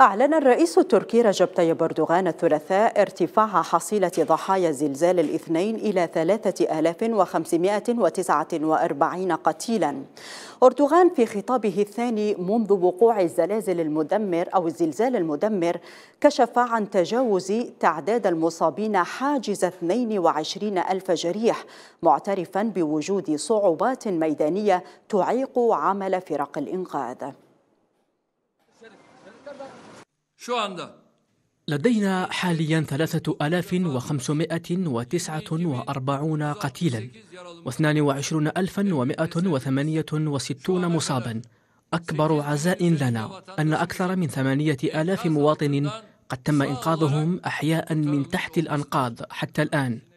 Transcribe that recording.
أعلن الرئيس التركي رجب طيب أردوغان الثلاثاء ارتفاع حصيلة ضحايا زلزال الاثنين إلى 3549 قتيلا أردوغان في خطابه الثاني منذ وقوع الزلازل المدمر أو الزلزال المدمر كشف عن تجاوز تعداد المصابين حاجز 22 ألف جريح معترفا بوجود صعوبات ميدانية تعيق عمل فرق الإنقاذ شو عندك؟ لدينا حاليا 3549 قتيلا و22168 مصابا أكبر عزاء لنا أن أكثر من 8000 مواطن قد تم إنقاذهم أحياء من تحت الأنقاض حتى الآن